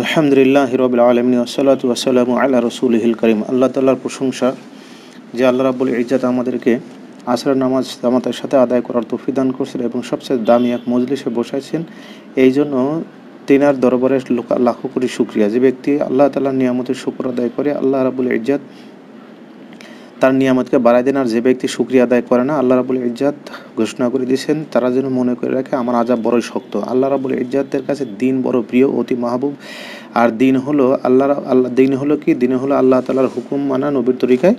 আলহামদুলিল্লাহ হিরবিল আলমিন ওসালাত ওয়াসালাম আল্লাহ রসুল হিল করিম আল্লাহ তাল্লাহর প্রশংসা যে আল্লাহ রাবুল ইজাত আমাদেরকে আসরের নামাজ জামাতের সাথে আদায় করার তফিদান করছেন এবং সবচেয়ে দামি এক মজলিসে বসাইছেন এই জন্য তিনার দরবারের লাখো কোটি শুক্রিয়া যে ব্যক্তি আল্লাহ তাল্লাহ নিয়ামতের শুক্র আদায় করে আল্লাহ রাবুল ইজাত তার নিয়ামতকে বাড়াই দেন আর যে ব্যক্তি শুক্রিয়া আদায় করে না আল্লাহ রাবুল ইজ্জাত ঘোষণা করে দিয়েছেন তারা যেন মনে করে রাখে আমার আজাব বড়ই শক্ত আল্লাহ রাবুল ইজ্জাতের কাছে দিন বড় প্রিয় অতি মাহবুব আর দিন হলো আল্লাহর আল্লাহ দিন হলো কি দিন হলো আল্লাহ তালার হুকুম মানা নবীর তরিকায়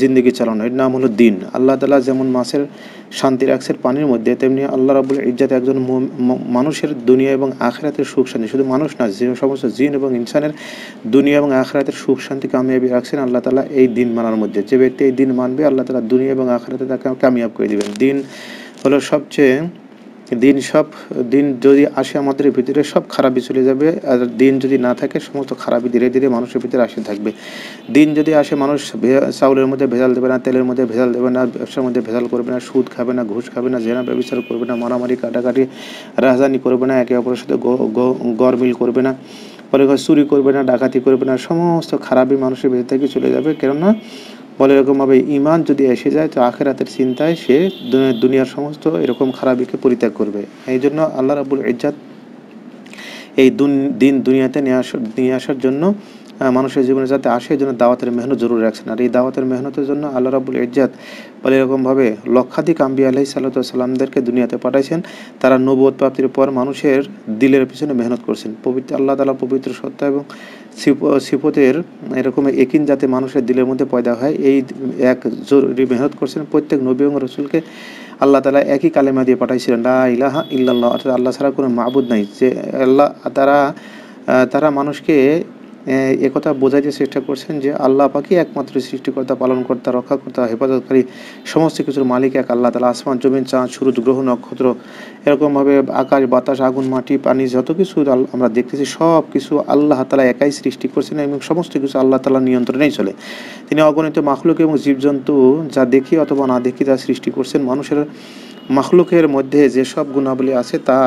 জিন্দগি চালানো এর নাম হলো দিন আল্লাহ তালা যেমন মাছের শান্তি রাখছে পানির মধ্যে তেমনি আল্লাহ রাবুল ইজ্জাত একজন মানুষের দুনিয়া এবং আখরাতের সুখ শান্তি শুধু মানুষ না যে সমস্ত জিন এবং ইনসানের দুনিয়া এবং আখরাতের সুখ শান্তি কামিয়াবি রাখছেন আল্লাহ তালা এই দিন মানার মধ্যে যে ব্যক্তি এই দিন মানবে আল্লাহ তালা দুনিয়া এবং আখরাতে তাকে কামিয়াব করে দেবেন দিন হলো সবচেয়ে দিন সব দিন যদি আসে আমাদের ভিতরে সব খারাপই চলে যাবে আর দিন যদি না থাকে সমস্ত খারাপই ধীরে ধীরে মানুষের ভিতরে আসে থাকবে দিন যদি আসে মানুষ চাউলের মধ্যে ভেজাল দেবে না তেলের মধ্যে ভেজাল দেবে না ব্যবসার মধ্যে ভেজাল করবে না সুদ খাবে না ঘুষ খাবে না জেনা ব্যবচার করবে না মারামারি কাটাকাটি রাজধানী করবে না একে অপরের সাথে গরমিল করবে না পরে চুরি করবে না ডাকাতি করবে না সমস্ত খারাপই মানুষের ভেতর থেকে চলে যাবে কেননা বলে এরকমভাবে ইমান যদি এসে যায় তো আখেরাতের চিন্তায় সে দুনিয়ার সমস্ত এরকম খারাপিকে পরিত্যাগ করবে এই জন্য আল্লাহ রাবুল ইজাত এই দিন দুনিয়াতে নিয়ে আসার নিয়ে আসার জন্য মানুষের জীবনে যাতে আসে এই জন্য দাওয়াতের মেহনত জরুরি রাখছেন আর এই দাওয়াতের মেহনতের জন্য আল্লাহ রাবুল ইজাত বলে এরকমভাবে লক্ষাধিক আম্বি আলহি সাল্লাতামদেরকে দুনিয়াতে পাঠাইছেন তারা নবদ প্রাপ্তির পর মানুষের দিলের পিছনে মেহনত করছেন পবিত্র আল্লাহ তালা পবিত্র সত্তা এবং শিপতের এরকম একিন যাতে মানুষের দিলের মধ্যে পয়দা হয় এই এক জরুরি মেহনত করছেন প্রত্যেক নবী এবং রসুলকে আল্লাহ তালা একই কালেমা দিয়ে পাঠাইছিলেন লা ইলাহা ইল্লাল্লাহ অর্থাৎ আল্লাহ ছাড়া কোনো মাবুদ নাই যে আল্লাহ তারা তারা মানুষকে একথা বোঝাইতে চেষ্টা করছেন যে আল্লাহ পাকি একমাত্র সৃষ্টিকর্তা পালনকর্তা করতা হেফাজতকারী সমস্ত কিছুর মালিক এক আল্লাহ তালা আসমান জমিন চাঁদ সূর্য গ্রহ নক্ষত্র এরকমভাবে আকাশ বাতাস আগুন মাটি পানি যত কিছু আমরা দেখতেছি সব কিছু আল্লাহ তালা একাই সৃষ্টি করছেন এবং সমস্ত কিছু আল্লাহ তালা নিয়ন্ত্রণেই চলে তিনি অগণিত মাখলুক এবং জীবজন্তু যা দেখি অথবা না দেখি তা সৃষ্টি করছেন মানুষের মাখলুকের মধ্যে যেসব গুণাবলী আছে তা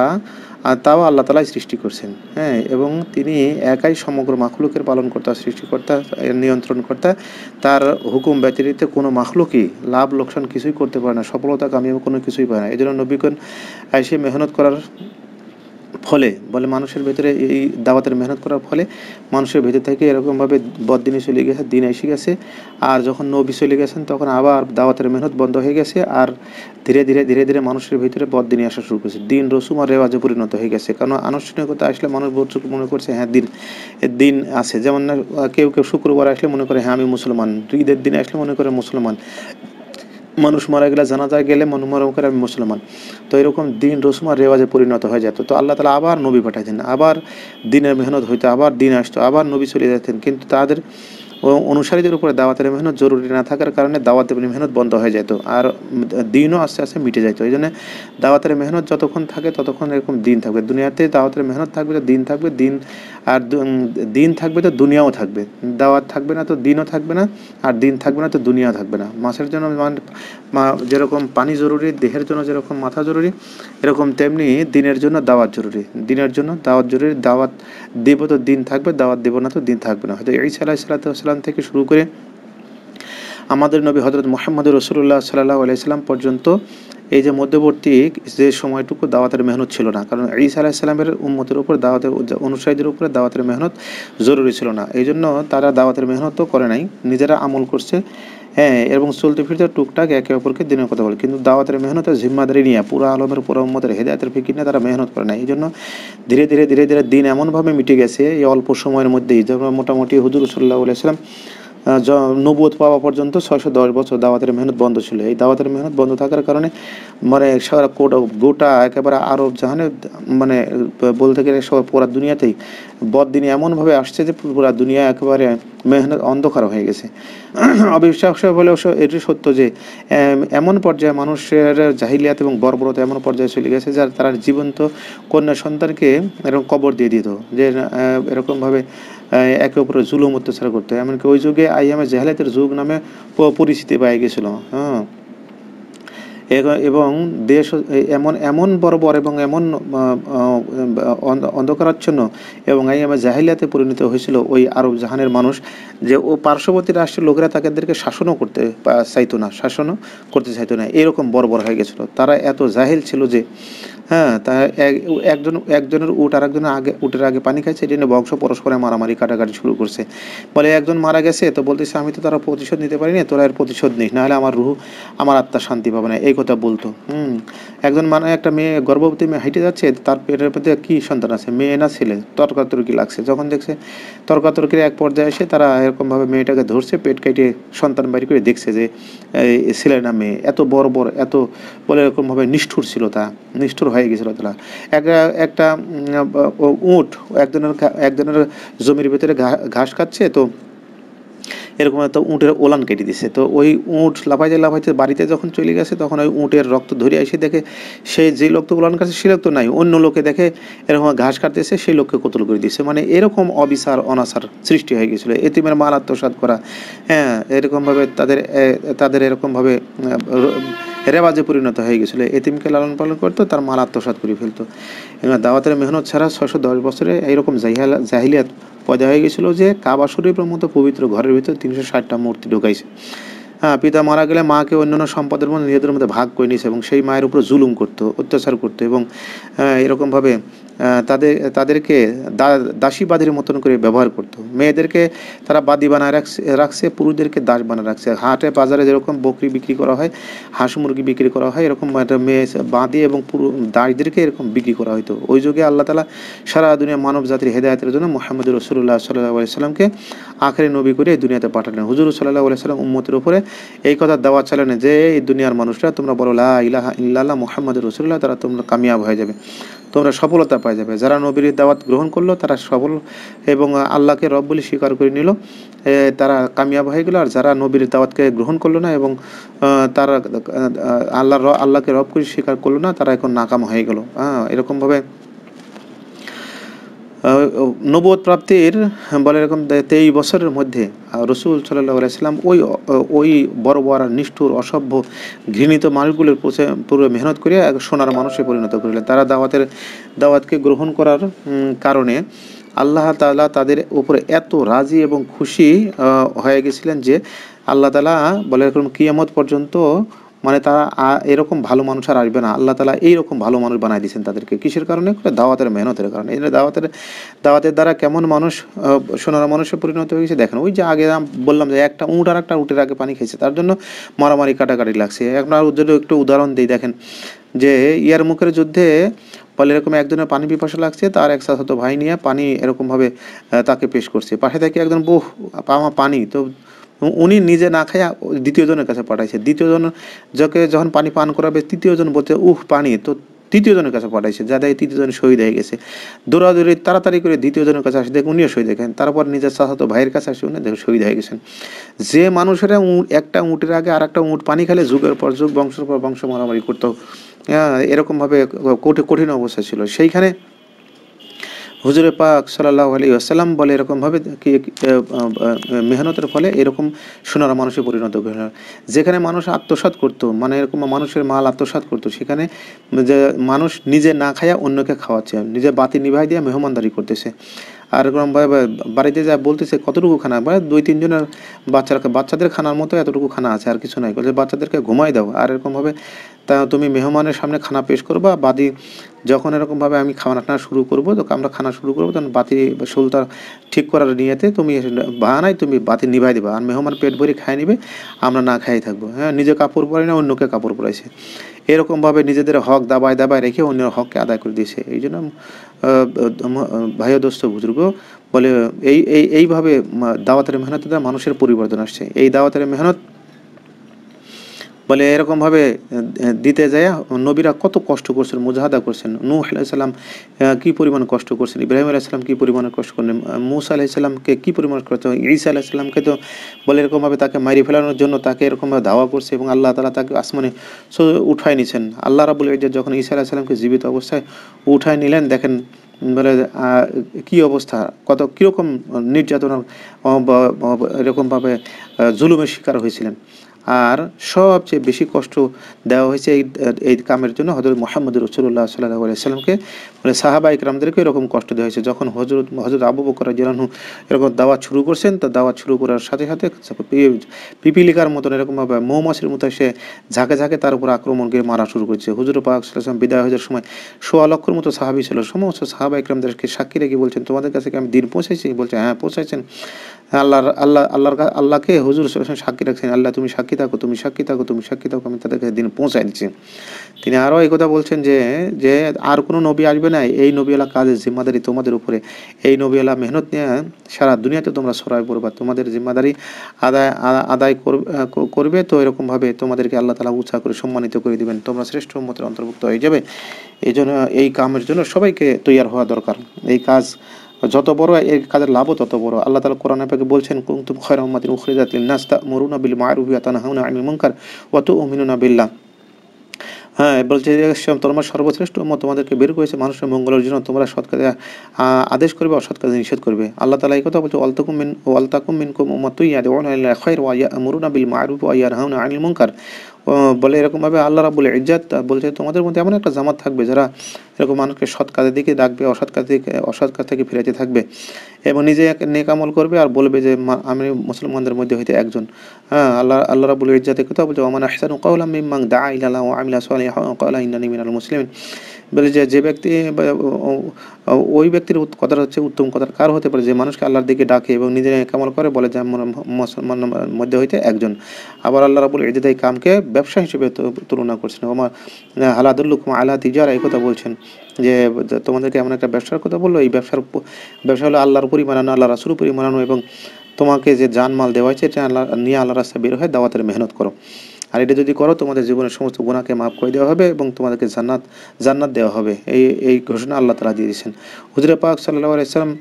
আর তাও আল্লাহ তালাই সৃষ্টি করছেন হ্যাঁ এবং তিনি একাই সমগ্র মাখলুকের পালনকর্তা সৃষ্টিকর্তা নিয়ন্ত্রণকর্তা তার হুকুম ব্যতিরিক্ত কোনো মাখলুকই লাভ লোকসান কিছুই করতে পারে না সফলতা কামিয়াব কোনো কিছুই পায় না এই জন্য নবীগণ এসে মেহনত করার ফলে বলে মানুষের ভেতরে এই দাওয়াতের মেহনত করার ফলে মানুষের ভেতর থেকে এরকমভাবে বদিনে চলে গেছে দিন এসে গেছে আর যখন নবী চলে গেছেন তখন আবার দাওয়াতের মেহনত বন্ধ হয়ে গেছে আর ধীরে ধীরে ধীরে ধীরে মানুষের ভিতরে বদিনে আসা শুরু করেছে দিন রসুম আর রেওয়াজে পরিণত হয়ে গেছে কারণ আনুষ্ঠানিকতা আসলে মানুষ বোধ মনে করছে হ্যাঁ দিন দিন আছে যেমন কেউ কেউ শুক্রবার আসলে মনে করে হ্যাঁ আমি মুসলমান ঈদের দিনে আসলে মনে করে মুসলমান মানুষ মারা গেলে জানাজা গেলে মনোমরম করে আমি মুসলমান তো এরকম দিন রসুম আর রেওয়াজে পরিণত হয়ে যেত তো আল্লাহ তালা আবার নবী পাঠাইতেন আবার দিনের মেহনত হইতো আবার দিন আসতো আবার নবী চলে যেতেন কিন্তু তাদের অনুসারীদের উপরে দাওয়াতের মেহনত জরুরি না থাকার কারণে দাওয়াতের মেহনত বন্ধ হয়ে যেত আর দিনও আস্তে আস্তে মিটে যেত এই জন্য দাওয়াতের মেহনত যতক্ষণ থাকে ততক্ষণ এরকম দিন থাকবে দুনিয়াতে দাওয়াতের মেহনত থাকবে তো দিন থাকবে দিন আর দিন থাকবে তো দুনিয়াও থাকবে দাওয়াত থাকবে না তো দিনও থাকবে না আর দিন থাকবে না তো দুনিয়াও থাকবে না মাছের জন্য যেরকম পানি জরুরি দেহের জন্য যেরকম মাথা জরুরি এরকম তেমনি দিনের জন্য দাওয়াত জরুরি দিনের জন্য দাওয়াত জরুরি দাওয়াত দেব তো দিন থাকবে দাওয়াত দেব না তো দিন থাকবে না হয়তো ইসা আলাহ সাল্লাম থেকে শুরু করে আমাদের নবী হজরত মোহাম্মদ রসুল্লাহ সাল্লাহ আলাইসাল্লাম পর্যন্ত এই যে মধ্যবর্তী যে সময়টুকু দাওয়াতের মেহনত ছিল না কারণ ঈসা সাল্লামের উম্মতের উপর দাওয়াতের অনুসারীদের উপরে দাওয়াতের মেহনত জরুরি ছিল না এই জন্য তারা দাওয়াতের মেহনতও করে নাই নিজেরা আমল করছে হ্যাঁ এবং চলতে ফিরতে টুকটাক একে অপরকে দিনের কথা বলে কিন্তু দাওয়াতের মেহনত জিম্মাদারি নিয়ে পুরা আলমের পুরমতের হেদায়তের ফিকির নিয়ে তারা মেহনত করে না এই জন্য ধীরে ধীরে ধীরে ধীরে দিন এমনভাবে মিটে গেছে এই অল্প সময়ের মধ্যেই যেমন মোটামুটি হুজুর সাল্লাহ সাল্লাম নবুত পাওয়া পর্যন্ত ছয়শো দশ বছর দাওয়াতের মেহনত বন্ধ ছিল এই দাওয়াতের মেহনত বন্ধ থাকার কারণে মানে সারা গোটা একেবারে আরব জাহানে মানে বলতে গেলে সব পুরা দুনিয়াতেই বদদিনে এমনভাবে আসছে যে পুরা দুনিয়া একেবারে মেহনত অন্ধকার হয়ে গেছে অবিশ্বাস বলে এটি সত্য যে এমন পর্যায়ে মানুষের জাহিলিয়াত এবং বর্বরতা এমন পর্যায়ে চলে গেছে যার তারা জীবন্ত কন্যা সন্তানকে এরকম কবর দিয়ে দিত যে এরকমভাবে একে অপরের জুলুম অত্যাচার করতে এমনকি ওই যুগে আইয়ামে জেহালেতের যুগ নামে পরিচিতি পাই গেছিল হ্যাঁ এবং দেশ এমন এমন বর্বর এবং এমন অন্ধকারাচ্ছন্ন এবং এই আমার জাহিলিয়াতে পরিণত হয়েছিল ওই আরব জাহানের মানুষ যে ও পার্শ্ববর্তী রাষ্ট্রের লোকেরা তাদেরকে শাসনও করতে চাইতো না শাসনও করতে চাইতো না এরকম বর্বর হয়ে গেছিলো তারা এত জাহিল ছিল যে হ্যাঁ তা একজন একজনের উট আর একজনের আগে উটের আগে পানি খাইছে এটি বংশ পরস্পরে মারামারি কাটাকাটি শুরু করছে বলে একজন মারা গেছে তো বলতেছে আমি তো তারা প্রতিশোধ নিতে পারিনি তোরা এর প্রতিশোধ নিস নাহলে আমার রুহ আমার আত্মা শান্তি পাবে না এই কথা বলতো হুম একজন মানে একটা মেয়ে গর্ভবতী মেয়ে হেঁটে যাচ্ছে তার পেটের প্রতি কী সন্তান আছে মেয়ে না ছেলে তর্কাতর্কি লাগছে যখন দেখছে তর্কাতর্কির এক পর্যায়ে এসে তারা এরকমভাবে মেয়েটাকে ধরছে পেট কেটে সন্তান বাড়ি করে দেখছে যে ছেলে না মেয়ে এত বড় বড় এত বলে এরকমভাবে নিষ্ঠুর ছিল তা নিষ্ঠুর হয়ে গেছিল তালা একটা একটা উঁট একজনের একজনের জমির ভিতরে ঘাস খাচ্ছে তো এরকম একটা উঁটের ওলান কেটে দিছে তো ওই উঁট লাফাইতে লাফাইতে বাড়িতে যখন চলে গেছে তখন ওই উঁটের রক্ত ধরে এসে দেখে সে যে লোক তো ওলান কাটছে সে লোক তো নাই অন্য লোকে দেখে এরকম ঘাস কাটতেছে সেই লোককে কতল করে দিছে মানে এরকম অবিচার অনাচার সৃষ্টি হয়ে গেছিলো এতিমের মাল আত্মসাত করা হ্যাঁ এরকমভাবে তাদের তাদের এরকমভাবে রেবাজে পরিণত হয়ে গেছিল এতিমকে লালন পালন করতো তার মাল আত্মসাত করে ফেলতো এবং দাওয়াতের মেহনত ছাড়া ছশো দশ বছরে এইরকম জাহিলা জাহিলিয়াত পয়দা হয়ে গেছিল যে কাবা শরীফের মতো পবিত্র ঘরের ভিতর তিনশো ষাটটা মূর্তি ঢুকাইছে হ্যাঁ পিতা মারা গেলে মাকে অন্যান্য সম্পদের মধ্যে নিজেদের মধ্যে ভাগ করে নিয়েছে এবং সেই মায়ের উপর জুলুম করতো অত্যাচার করতো এবং এরকমভাবে তাদের তাদেরকে দাসীবাদীর মতন করে ব্যবহার করতো মেয়েদেরকে তারা বাদী বানায় রাখছে রাখছে পুরুষদেরকে দাস বানায় রাখছে হাটে বাজারে যেরকম বকরি বিক্রি করা হয় হাঁস মুরগি বিক্রি করা হয় এরকম মেয়ে বাঁধি এবং পুরু দাসদেরকে এরকম বিক্রি করা হতো ওই যুগে আল্লাহ তালা সারা দুনিয়া মানব জাতির হেদায়তের জন্য মোহাম্মদ রসুল্লাহ সাল্লাহ সাল্লামকে আখেরে নবী করে এই দুনিয়াতে পাঠালেন হুজুর সাল্লাহ সাল্লাম উম্মতের উপরে এই কথা দেওয়া চালেন যে এই দুনিয়ার মানুষরা তোমরা বলো লা ইহা ইল্লাহ মোহাম্মদ রসুল্লাহ তারা তোমরা কামিয়াব হয়ে যাবে তোমরা সফলতা পাই যাবে যারা নবীর দাওয়াত গ্রহণ করলো তারা সফল এবং আল্লাহকে রব বলে স্বীকার করে নিল তারা কামিয়াব হয়ে গেলো আর যারা নবীর দাওয়াতকে গ্রহণ করলো না এবং তারা আল্লাহ আল্লাহকে রব করে স্বীকার করলো না তারা এখন নাকাম হয়ে গেলো হ্যাঁ এরকমভাবে নবোধ প্রাপ্তির বলে এরকম তেইশ বছরের মধ্যে রসুল সাল্লাহ আলাইসাল্লাম ওই ওই বড় বড় নিষ্ঠুর অসভ্য ঘৃণিত মানুষগুলোর পুরো মেহনত করিয়া এক সোনার মানুষে পরিণত করিলেন তারা দাওয়াতের দাওয়াতকে গ্রহণ করার কারণে আল্লাহ তালা তাদের উপরে এত রাজি এবং খুশি হয়ে গেছিলেন যে আল্লাহ তালা বলে এরকম কিয়ামত পর্যন্ত মানে তারা এরকম ভালো মানুষ আর আসবে না আল্লাহ তালা এইরকম ভালো মানুষ বানাই দিয়েছেন তাদেরকে কিসের কারণে দাওয়াতের মেহনতের কারণে এই দাওয়াতের দাওয়াতের দ্বারা কেমন মানুষ সোনার মানুষে পরিণত হয়ে গেছে দেখেন ওই যে আগে বললাম যে একটা উঁট আর একটা উটের আগে পানি খেয়েছে তার জন্য মারামারি কাটাকাটি লাগছে আপনার যদি একটু উদাহরণ দিই দেখেন যে ইয়ার মুখের যুদ্ধে ফলে এরকম একজনের পানি পিপাসা লাগছে তার এক সাথে ভাই নিয়ে পানি এরকমভাবে তাকে পেশ করছে পাশে থেকে একজন বহু পানি তো উনি নিজে না খাইয়া দ্বিতীয় জনের কাছে পাঠাইছে দ্বিতীয়জন যাকে যখন পানি পান করাবে তৃতীয় জন বলছে উহ পানি তো তৃতীয় জনের কাছে পাঠাইছে যাদের জন শহীদ হয়ে গেছে দৌড়াদৌড়ি তাড়াতাড়ি করে দ্বিতীয়জনের কাছে আসে দেখে উনিও শহীদ দেখেন তারপর নিজের চাচাতো ভাইয়ের কাছে আসে উনি দেখ শহীদ হয়ে গেছেন যে মানুষেরা উঁট একটা উঁটের আগে আর একটা উঁট পানি খেলে যুগের পর যুগ বংশের পর বংশ মারামারি করতো এরকমভাবে কঠিন অবস্থা ছিল সেইখানে হুজুরে পাক সাল্লাহ আলী আসসালাম বলে এরকমভাবে কি মেহনতের ফলে এরকম সোনার মানুষে পরিণত হল যেখানে মানুষ আত্মসাত করত মানে এরকম মানুষের মাল আত্মসাত করত সেখানে যে মানুষ নিজে না খাইয়া অন্যকে খাওয়াচ্ছে নিজে বাতি নিভাই দিয়ে মেহমানদারি করতেছে আর এরকম বাড়িতে যা বলতেছে কতটুকু খানা বা দুই তিনজনের বাচ্চার বাচ্চাদের খানার মতো এতটুকু খানা আছে আর কিছু নাই বলছে বাচ্চাদেরকে ঘুমাই দাও আর এরকমভাবে তা তুমি মেহমানের সামনে খানা পেশ করবা বাদি যখন এরকমভাবে আমি খানা শুরু করবো তো আমরা খানা শুরু করবো তখন বাতি সোলটা ঠিক করার নিয়েতে তুমি বাহানায় তুমি বাতি নিভাই দেবা আর মেহমান পেট ভরে খাই নিবে আমরা না খাই থাকবো হ্যাঁ নিজে কাপড় পরাই না অন্যকে কাপড় পরাইছে এরকমভাবে নিজেদের হক দাবায় দাবায় রেখে অন্যের হককে আদায় করে দিয়েছে এই জন্য ভাইয় দোস্ত বুজুর্গ বলে এই এইভাবে দাওয়াতের মেহনত দ্বারা মানুষের পরিবর্তন আসছে এই দাওয়াতের মেহনত বলে এরকমভাবে দিতে যায় নবীরা কত কষ্ট করছেন মুজাহাদা করছেন নূ আলাইসাল্লাম কী পরিমাণ কষ্ট করছেন ইব্রাহিম আলাইসাল্লাম কী পরিমাণে কষ্ট করলেন মুসা আলাইসাল্লামকে কী পরিমাণ কষ্ট ঈসা আলাইসাল্লামকে তো বলে এরকমভাবে তাকে মারি ফেলানোর জন্য তাকে এরকমভাবে ধাওয়া করছে এবং আল্লাহ তালা তাকে আসমানে উঠায় নিছেন আল্লাহ রাবুল ইজ্জত যখন ঈসা আলাইসাল্লামকে জীবিত অবস্থায় উঠায় নিলেন দেখেন বলে কী অবস্থা কত কীরকম নির্যাতন এরকমভাবে জুলুমের শিকার হয়েছিলেন আর সবচেয়ে বেশি কষ্ট দেওয়া হয়েছে এই এই কামের জন্য হজরত মোহাম্মদ রসুল্লাহ সাল্লাহ আলাইসাল্লামকে মানে সাহাবা ইকরামদেরকে এরকম কষ্ট দেওয়া হয়েছে যখন হজরত হজরত আবু বকর জিরানহু এরকম দাওয়া শুরু করছেন তো দাওয়া শুরু করার সাথে সাথে পিপিলিকার মতন এরকমভাবে মৌমাছির মতো সে ঝাঁকে ঝাঁকে তার উপর আক্রমণ করে মারা শুরু করেছে হুজুর পাক সাল্লাম বিদায় হয়ে যাওয়ার সময় সোয়া লক্ষর মতো সাহাবি ছিল সমস্ত সাহাবা ইকরামদেরকে সাক্ষী রেখে বলছেন তোমাদের কাছে কি আমি দিন পৌঁছেছি বলছে হ্যাঁ পৌঁছেছেন আল্লাহর আল্লাহ আল্লাহর আল্লাহকে হুজুর সাক্ষী রাখছেন আল্লাহ তুমি সাক্ষী থাকো তুমি সাক্ষী থাকো তুমি সাক্ষী থাকো আমি তাদের কাছে দিন পৌঁছাই দিচ্ছি তিনি আরও এই কথা বলছেন যে যে আর কোনো নবী আসবে না নেয় এই নবীলা কাজের জিম্মাদারি তোমাদের উপরে এই নবীলা মেহনত নিয়ে সারা দুনিয়াতে তোমরা সরায় পড়বা তোমাদের জিম্মাদারি আদায় আদায় করবে তো এরকমভাবে তোমাদেরকে আল্লাহ তালা উৎসাহ করে সম্মানিত করে দেবেন তোমরা শ্রেষ্ঠ মতের অন্তর্ভুক্ত হয়ে যাবে এই জন্য এই কামের জন্য সবাইকে তৈয়ার হওয়া দরকার এই কাজ যত বড় এর কাজের লাভও তত বড় আল্লাহ তালা কোরআন আপাকে বলছেন কুমতুম খয়র আহমদিন উখরিজাত নাস্তা মরুনা বিল মায়ের মারুবিয়া হাউনা আমি মুনকার অত তুমিনুনা বিল্লা হ্যাঁ বলছে যে তোমরা সর্বশ্রেষ্ঠ মত তোমাদেরকে বের করেছে মানুষের মঙ্গলের জন্য তোমরা সৎ কাজে আদেশ করবে অসৎ কাজে নিষেধ করবে আল্লাহ তালা এই কথা বলছে অলতাকুম মিন ওয়ালতাকুম মিনকুম উমাতুইয়া দেওয়ান খয়ের ওয়া বিল মারুফ ওয়া ইয়ারহাউনা আনিল মুনকার বলে এরকমভাবে আল্লাহ রাবুল ইজ্জাত বলছে তোমাদের মধ্যে এমন একটা জামাত থাকবে যারা এরকম মানুষকে সৎ কাজের দিকে ডাকবে অসৎ কাজ থেকে অসৎ কাজ থেকে ফিরাইতে থাকবে এবং নিজে এক নেকামল করবে আর বলবে যে আমি মুসলমানদের মধ্যে হইতে একজন হ্যাঁ আল্লাহ আল্লাহ রাবুল ইজ্জাতের কথা বলছে আমার আহসান কৌলাম দা ইলালা ও আমিলা সোয়ালি কৌলা ইন্দানি মিনাল মুসলিম বলে যে যে ব্যক্তি ওই ব্যক্তির কথাটা হচ্ছে উত্তম কথার কার হতে পারে যে মানুষকে আল্লাহর দিকে ডাকে এবং নিজের কামাল করে বলে যে মুসলমান মধ্যে হইতে একজন আবার আল্লাহ রাবুল এজাদ এই কামকে ব্যবসা হিসেবে তুলনা করছেন ওমা হালাদুল্লু আল্লাহ তিজার এই কথা বলছেন যে তোমাদেরকে এমন একটা ব্যবসার কথা বললো এই ব্যবসার ব্যবসা হলো আল্লাহর উপরই মানানো আল্লাহ রাসুর উপরই মানানো এবং তোমাকে যে জানমাল দেওয়া হয়েছে এটা আল্লাহ নিয়ে আল্লাহ রাস্তা বের হয়ে দাওয়াতের মেহনত করো আর এটা যদি করো তোমাদের জীবনের সমস্ত গুণাকে মাফ করে দেওয়া হবে এবং তোমাদেরকে জান্নাত জান্নাত দেওয়া হবে এই এই ঘোষণা আল্লাহ তালা দিয়ে দিয়েছেন হুজরা পাক সাল্লাহ আলাইসালাম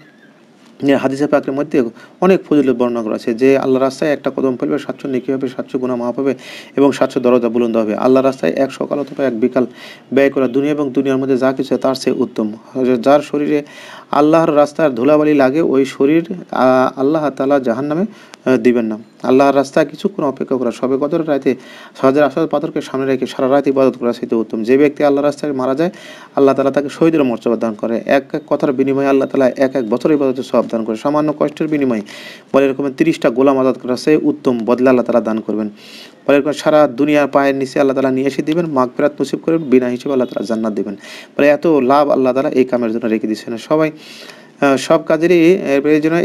হাদিসে পাকের মধ্যে অনেক ফজিলত বর্ণনা করা আছে যে আল্লাহ রাস্তায় একটা কদম ফেলবে সাতশো নিকি হবে সাতশো গুণা মাপ হবে এবং সাতশো দরজা বুলন্দ হবে আল্লাহ রাস্তায় এক সকাল অথবা এক বিকাল ব্যয় করা দুনিয়া এবং দুনিয়ার মধ্যে যা কিছু তার সে উত্তম যার শরীরে আল্লাহর রাস্তার ধুলাবালি লাগে ওই শরীর আল্লাহ তালা জাহান নামে দিবেন না আল্লাহর রাস্তা কিছুক্ষণ অপেক্ষা করা সবে কত রাতে সহজের আসাদ পাথরকে সামনে রেখে সারা রাত ইবাদত করা সেটি উত্তম যে ব্যক্তি আল্লাহ রাস্তায় মারা যায় আল্লাহ তালা তাকে শহীদের মর্যাদা দান করে এক এক কথার বিনিময়ে আল্লাহ তালা এক এক বছর ইবাদতের সব দান করে সামান্য কষ্টের বিনিময়ে বলে এরকম তিরিশটা গোলাম আজাদ করা সে উত্তম বদলা আল্লাহ তালা দান করবেন বলে এরকম সারা দুনিয়ার পায়ের নিচে আল্লাহ তালা নিয়ে এসে দেবেন মাঘ ফেরাত নসিব করবেন বিনা হিসেবে আল্লাহ তালা জান্নাত দেবেন বলে এত লাভ আল্লাহ তালা এই কামের জন্য রেখে দিচ্ছেন সবাই সব কাজেরই এর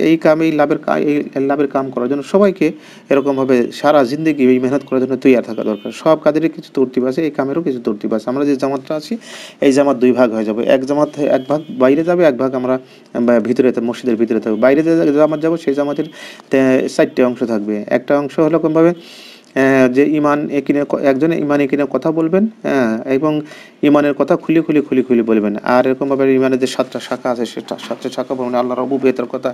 এই কাম এই লাভের এই লাভের কাম করার জন্য সবাইকে এরকমভাবে সারা জিন্দগি এই মেহনত করার জন্য তৈরি থাকা দরকার সব কাজেরই কিছু তর্তিব আছে এই কামেরও কিছু তর্তিব আছে আমরা যে জামাতটা আছি এই জামাত দুই ভাগ হয়ে যাবে এক জামাত এক ভাগ বাইরে যাবে এক ভাগ আমরা ভিতরে মসজিদের ভিতরে থাকবে বাইরে যে জামাত যাবো সেই জামাতের চারটে অংশ থাকবে একটা অংশ হলো কোনভাবে যে ইমান একিনে একজনে ইমান কিনে কথা বলবেন হ্যাঁ এবং ইমানের কথা খুলে খুলে খুলে খুলে বলবেন আর এরকমভাবে ইমানের যে সাতটা শাখা আছে সেটা সাতটা শাখা বলবেন আল্লাহর রবুবেতের কথা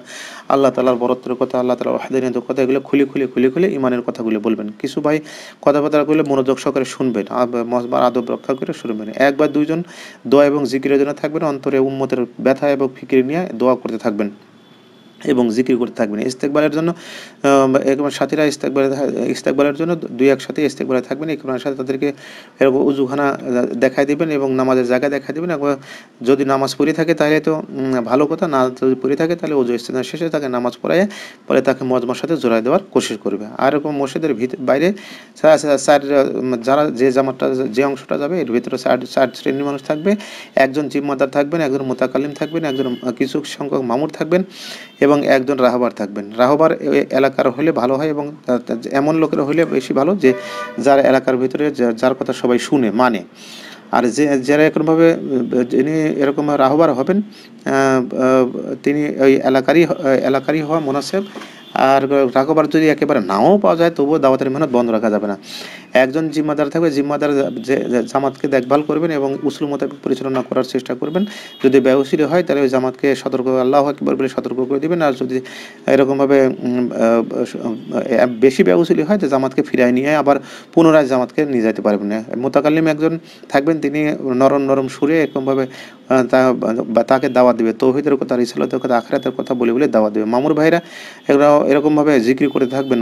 আল্লাহ তালার বরত্বের কথা আল্লাহ তালার হাদিনের কথা এগুলো খুলে খুলে খুলে খুলে ইমানের কথাগুলো বলবেন কিছু ভাই কথাবার্তাগুলো মনোযোগ সহকারে শুনবেন মজবার আদব রক্ষা করে শুনবেন একবার দুইজন দোয়া এবং জিকিরের জন্য থাকবেন অন্তরে উম্মতের ব্যথা এবং ফিকির নিয়ে দোয়া করতে থাকবেন এবং জিকির করতে থাকবেন ইস্তেকবালের জন্য একবার সাথীরা ইস্তেকবালে ইস্তেকবালের জন্য দুই একসাথে ইস্তেকবালে থাকবেন একবার সাথে তাদেরকে এরকম উজুখানা দেখায় দেবেন এবং নামাজের জায়গা দেখায় দেবেন একবার যদি নামাজ পড়ে থাকে তাহলে তো ভালো কথা না যদি পড়ে থাকে তাহলে উজু ইস্তেনার শেষে তাকে নামাজ পড়ায় পরে তাকে মজমার সাথে জোড়ায় দেওয়ার কোশিশ করবে আর এরকম মসজিদের বাইরে চার যারা যে জামাতটা যে অংশটা যাবে এর ভিতরে চার চার শ্রেণীর মানুষ থাকবে একজন জিম্মাদার থাকবেন একজন মোতাকালিম থাকবেন একজন কিছু সংখ্যক মামুর থাকবেন এবং এবং একজন রাহবার থাকবেন রাহবার এলাকার হলে ভালো হয় এবং এমন লোকের হলে বেশি ভালো যে যার এলাকার ভিতরে যার কথা সবাই শুনে মানে আর যে যারা এরকমভাবে যিনি এরকম রাহবার হবেন তিনি ওই এলাকারই এলাকারই হওয়া মোনাসেব আর রাখবার যদি একেবারে নাও পাওয়া যায় তবুও দাওয়াতের মেহনত বন্ধ রাখা যাবে না একজন জিম্মাদার থাকবে জিম্মাদার যে জামাতকে দেখভাল করবেন এবং উসুল মোতাবেক পরিচালনা করার চেষ্টা করবেন যদি ব্যবসীর হয় তাহলে ওই জামাতকে সতর্ক আল্লাহ একবার বলে সতর্ক করে দেবেন আর যদি এরকমভাবে বেশি ব্যবসীর হয় তো জামাতকে ফিরায় নিয়ে আবার পুনরায় জামাতকে নিয়ে যেতে পারবেন না মোতাকাল্লিম একজন থাকবেন তিনি নরম নরম সুরে এরকমভাবে তাকে দাওয়াত দেবে তৌহিদের কথা রিসালতের কথা আখরাতের কথা বলে বলে দাওয়াত দেবে মামুর ভাইরা এগুলো এরকমভাবে জিক্রি করে থাকবেন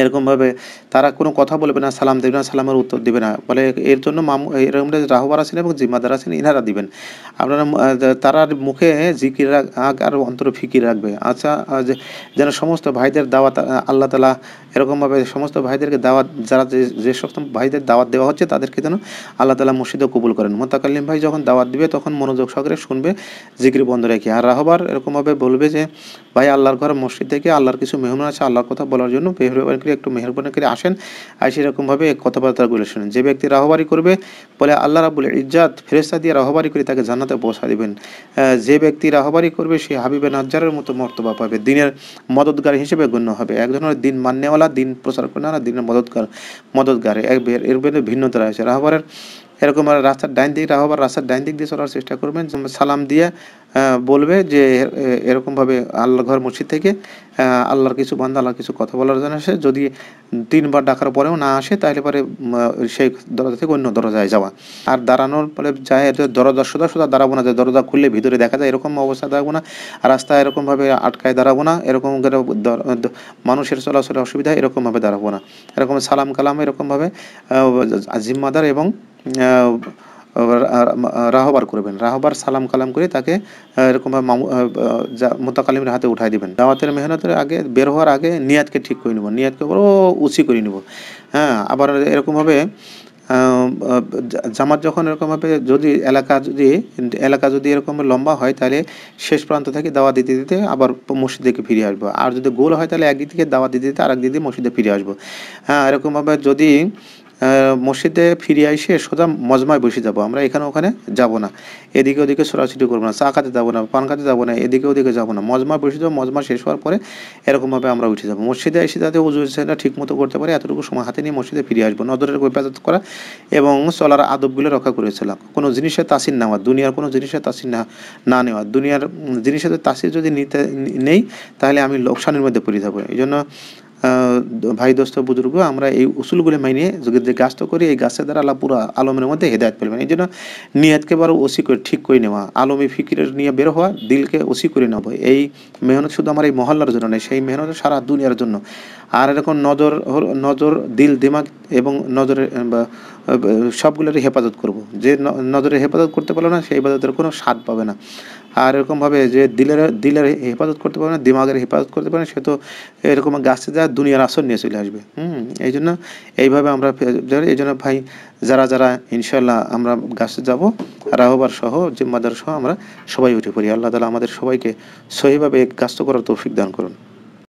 এরকমভাবে তারা কোনো কথা বলবে না সালাম দেবে না সালামের উত্তর দেবে না বলে এর জন্য মামু এরকম রাহবার আছেন এবং জিম্মাদার আছেন ইনারা দিবেন আপনারা তারার মুখে জিকির আগ আর অন্তর ফিকির রাখবে আচ্ছা যেন সমস্ত ভাইদের দাওয়াত আল্লাহ তালা এরকমভাবে সমস্ত ভাইদেরকে দাওয়াত যারা যে সমস্ত ভাইদের দাওয়াত দেওয়া হচ্ছে তাদেরকে যেন আল্লাহ তালা মুর্শিদে কবুল করেন মোতাকালিম ভাই যখন দাওয়াত দিবে তখন মনোযোগ সহকারে শুনবে জিকির বন্ধ রেখে আর রাহবার এরকমভাবে বলবে যে ভাই আল্লাহর ঘর মসজিদ থেকে আল্লাহর কিছু মেহমান আছে আল্লাহর কথা বলার জন্য বেহরে করে একটু মেহরবানি করে আসেন আর সেরকমভাবে কথাবার্তাগুলো শুনেন যে ব্যক্তি রাহবারি করবে বলে আল্লাহ রাবুল ইজ্জাত ফেরেস্তা দিয়ে রাহবারি করে তাকে জানাতে পৌঁছা দেবেন যে ব্যক্তি রাহবারি করবে সে হাবিবে নাজ্জারের মতো মর্তবা পাবে দিনের মদতগার হিসেবে গণ্য হবে এক ধরনের দিন মান্যওয়ালা দিন প্রচার করে না দিনের মদতগার মদতগার এর ভিন্নতা রয়েছে রাহবারের এরকম আর রাস্তার ডাইন দিক রাহবার রাস্তার ডাইন দিক দিয়ে চলার চেষ্টা করবেন সালাম দিয়ে বলবে যে এরকমভাবে আল্লাহ ঘর মসজিদ থেকে আল্লাহর কিছু বান্ধা আল্লাহর কিছু কথা বলার জন্য আসে যদি তিনবার ডাকার পরেও না আসে তাহলে পরে সেই দরজা থেকে অন্য দরজায় যাওয়া আর দাঁড়ানোর ফলে যায় দরজা সোজা সোজা দাঁড়াবো না যে দরজা খুললে ভিতরে দেখা যায় এরকম অবস্থা দাঁড়াবো না রাস্তা এরকমভাবে আটকায় দাঁড়াবো না এরকম মানুষের চলাচলের অসুবিধা এরকমভাবে দাঁড়াবো না এরকম সালাম কালাম এরকমভাবে জিম্মাদার এবং রাহবার করবেন রাহবার সালাম কালাম করে তাকে এরকমভাবে মোতাকালিমের হাতে উঠাই দিবেন দাওয়াতের মেহনতের আগে বের হওয়ার আগে নিয়াদকে ঠিক করে নেব নিয়াদকে বড় উচি করে নেব হ্যাঁ আবার এরকমভাবে জামাত যখন এরকমভাবে যদি এলাকা যদি এলাকা যদি এরকম লম্বা হয় তাহলে শেষ প্রান্ত থেকে দাওয়া দিতে দিতে আবার মসজিদ ফিরে আসবো আর যদি গোল হয় তাহলে একদিক থেকে দাওয়া দিতে দিতে আরেক দিকে মসজিদে ফিরে আসবো হ্যাঁ এরকমভাবে যদি মসজিদে ফিরে আইসে সোজা মজমায় বসে যাব আমরা এখানে ওখানে যাব না এদিকে ওদিকে ছোটাছুটি করবো না চা খাতে যাবো না পান খাতে যাবো না এদিকে ওদিকে যাবো না মজমা বসে যাবো মজমা শেষ হওয়ার পরে এরকমভাবে আমরা উঠে যাবো মসজিদে এসে যাতে উজু সেটা ঠিক মতো করতে পারি এতটুকু সময় হাতে নিয়ে মসজিদে ফিরে আসবো নজরের হেফাজত করা এবং চলার আদবগুলো রক্ষা করেছিলাম কোনো জিনিসের তাসির নেওয়া দুনিয়ার কোনো জিনিসের তাসির না না নেওয়া দুনিয়ার জিনিসের তাসির যদি নিতে নেই তাহলে আমি লোকসানের মধ্যে পড়ে যাবো এই জন্য ভাই দোস্ত বুজুর্গ আমরা এই উসুলগুলি মাইনে যদি গাছটা করি এই গাছের দ্বারা আল্লাহ পুরো আলমের মধ্যে হেদায়ত পেলবেন এই জন্য নিয়াতকে বারো ওসি করে ঠিক করে নেওয়া আলমী ফিকিরের নিয়ে বের হওয়া দিলকে ওসি করে নেবো এই মেহনত শুধু আমার এই মহল্লার জন্য নেই সেই মেহনত সারা দুনিয়ার জন্য আর এরকম নজর নজর দিল দিমাগ এবং নজরের সবগুলোর হেফাজত করব। যে নজরে হেফাজত করতে পারলো না সেই হেফাজতের কোনো স্বাদ পাবে না আর এরকমভাবে যে দিলের দিলের হেফাজত করতে পারবে না দিমাগের হেফাজত করতে পারে না সে তো এরকম গাছে যা দুনিয়ার আসর নিয়ে চলে আসবে হুম এই জন্য এইভাবে আমরা এই জন্য ভাই যারা যারা ইনশাল্লাহ আমরা গাছে যাব রাহবার সহ জিম্মাদার সহ আমরা সবাই উঠে পড়ি আল্লাহ তালা আমাদের সবাইকে সহিভাবে গাছ করার তৌফিক দান করুন